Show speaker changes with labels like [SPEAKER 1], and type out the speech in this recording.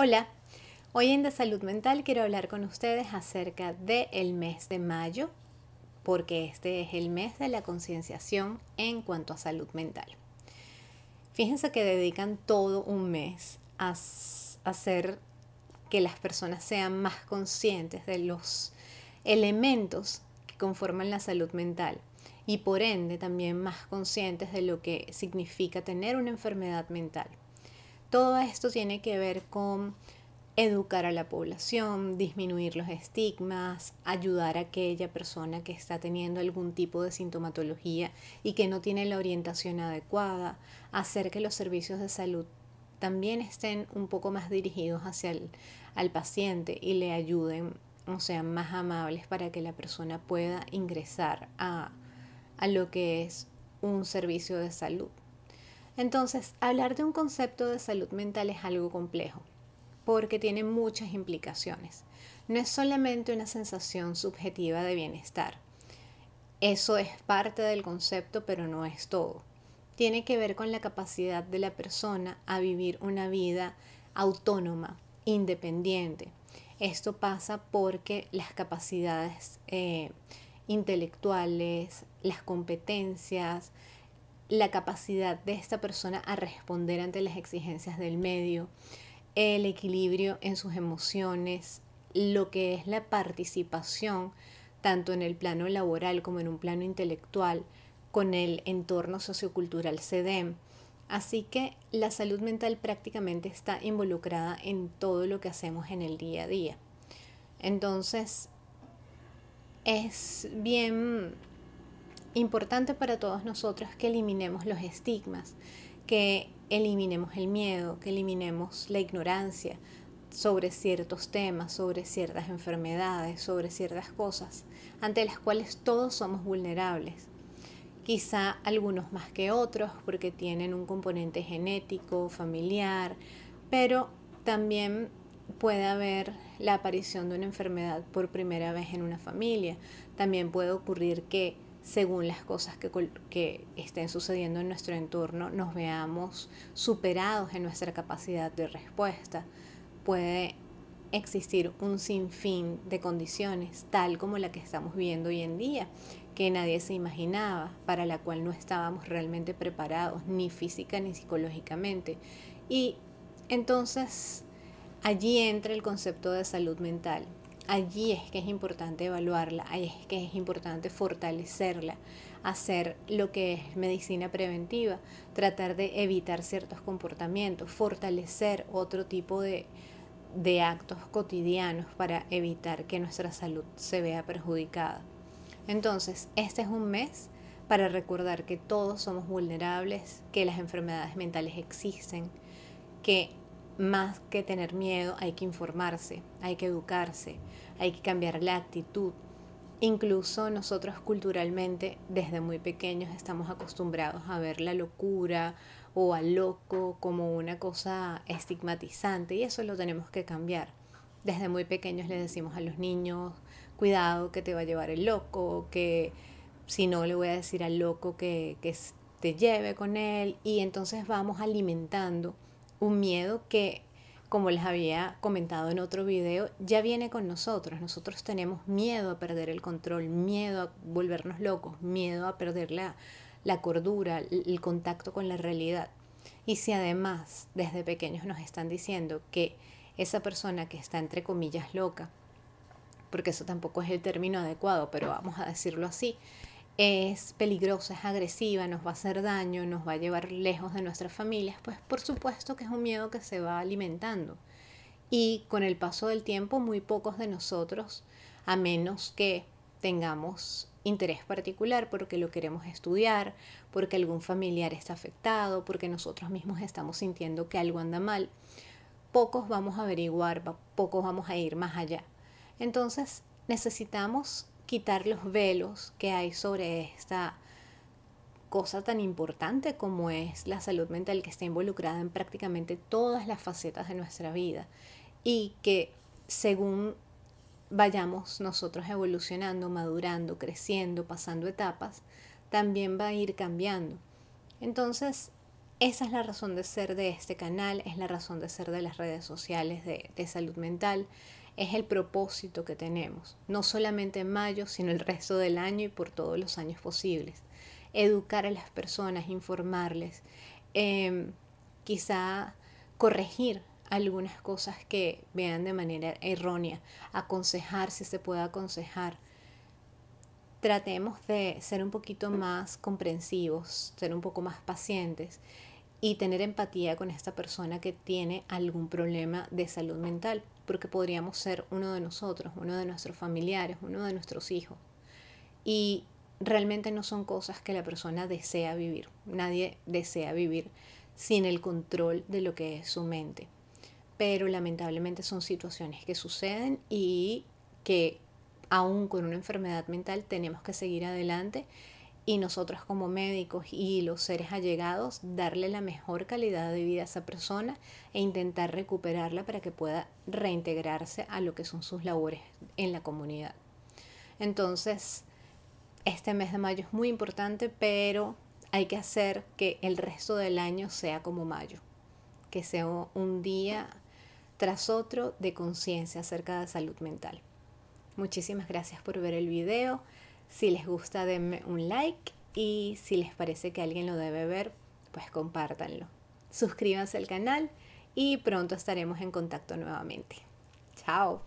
[SPEAKER 1] Hola, hoy en De Salud Mental quiero hablar con ustedes acerca del mes de mayo, porque este es el mes de la concienciación en cuanto a salud mental. Fíjense que dedican todo un mes a hacer que las personas sean más conscientes de los elementos que conforman la salud mental y por ende también más conscientes de lo que significa tener una enfermedad mental. Todo esto tiene que ver con educar a la población, disminuir los estigmas, ayudar a aquella persona que está teniendo algún tipo de sintomatología y que no tiene la orientación adecuada, hacer que los servicios de salud también estén un poco más dirigidos hacia el paciente y le ayuden o sean más amables para que la persona pueda ingresar a lo que es un servicio de salud. Entonces, hablar de un concepto de salud mental es algo complejo, porque tiene muchas implicaciones. No es solamente una sensación subjetiva de bienestar. Eso es parte del concepto, pero no es todo. Tiene que ver con la capacidad de la persona a vivir una vida autónoma, independiente. Esto pasa porque las capacidades eh, intelectuales, las competencias, la capacidad de esta persona a responder ante las exigencias del medio, el equilibrio en sus emociones, lo que es la participación, tanto en el plano laboral como en un plano intelectual, con el entorno sociocultural SEDEM. Así que la salud mental prácticamente está involucrada en todo lo que hacemos en el día a día. Entonces, es bien importante para todos nosotros que eliminemos los estigmas, que eliminemos el miedo, que eliminemos la ignorancia sobre ciertos temas, sobre ciertas enfermedades, sobre ciertas cosas, ante las cuales todos somos vulnerables. Quizá algunos más que otros porque tienen un componente genético, familiar, pero también puede haber la aparición de una enfermedad por primera vez en una familia. También puede ocurrir que según las cosas que, que, estén sucediendo en nuestro entorno, nos veamos superados en nuestra capacidad de respuesta. Puede existir un sinfín de condiciones, tal como la que estamos viendo hoy en día, que nadie se imaginaba, para la cual no estábamos realmente preparados, ni física ni psicológicamente. Y entonces allí entra el concepto de salud mental allí es que es importante evaluarla, ahí es que es importante fortalecerla, hacer lo que es medicina preventiva, tratar de evitar ciertos comportamientos, fortalecer otro tipo de, de actos cotidianos para evitar que nuestra salud se vea perjudicada. Entonces, este es un mes para recordar que todos somos vulnerables, que las enfermedades mentales existen, que más que tener miedo, hay que informarse, hay que educarse, hay que cambiar la actitud. Incluso nosotros culturalmente desde muy pequeños estamos acostumbrados a ver la locura o al loco como una cosa estigmatizante y eso lo tenemos que cambiar. Desde muy pequeños le decimos a los niños, cuidado que te va a llevar el loco, que si no le voy a decir al loco que, que te lleve con él y entonces vamos alimentando un miedo que, como les había comentado en otro video, ya viene con nosotros. Nosotros tenemos miedo a perder el control, miedo a volvernos locos, miedo a perder la, la cordura, el contacto con la realidad. Y si además desde pequeños nos están diciendo que esa persona que está entre comillas loca, porque eso tampoco es el término adecuado, pero vamos a decirlo así, es peligrosa, es agresiva, nos va a hacer daño, nos va a llevar lejos de nuestras familias, pues por supuesto que es un miedo que se va alimentando. Y con el paso del tiempo, muy pocos de nosotros, a menos que tengamos interés particular porque lo queremos estudiar, porque algún familiar está afectado, porque nosotros mismos estamos sintiendo que algo anda mal, pocos vamos a averiguar, pocos vamos a ir más allá. Entonces necesitamos quitar los velos que hay sobre esta cosa tan importante como es la salud mental que está involucrada en prácticamente todas las facetas de nuestra vida y que según vayamos nosotros evolucionando, madurando, creciendo, pasando etapas, también va a ir cambiando. Entonces, esa es la razón de ser de este canal, es la razón de ser de las redes sociales de, salud mental, es el propósito que tenemos, no solamente en mayo, sino el resto del año y por todos los años posibles. Educar a las personas, informarles, em, quizá corregir algunas cosas que vean de manera errónea, aconsejar si se puede aconsejar. Tratemos de ser un poquito más comprensivos, ser un poco más pacientes y tener empatía con esta persona que tiene algún problema de salud mental porque podríamos ser uno de nosotros, uno de nuestros familiares, uno de nuestros hijos. Y realmente no son cosas que la persona desea vivir. Nadie desea vivir sin el control de lo que es su mente. Pero lamentablemente son situaciones que suceden y que aún con una enfermedad mental tenemos que seguir adelante y nosotros como médicos y los seres allegados darle la mejor calidad de vida a esa persona e intentar recuperarla para que pueda reintegrarse a lo que son sus labores en la comunidad. Entonces, este mes de mayo es muy importante, pero hay que hacer que el resto del año sea como mayo, que sea un día tras otro de conciencia acerca de salud mental. Muchísimas gracias por ver el video. Si les gusta, denme un like y si les parece que alguien lo debe ver, pues compártanlo. Suscríbanse al canal y pronto estaremos en contacto nuevamente. Chao.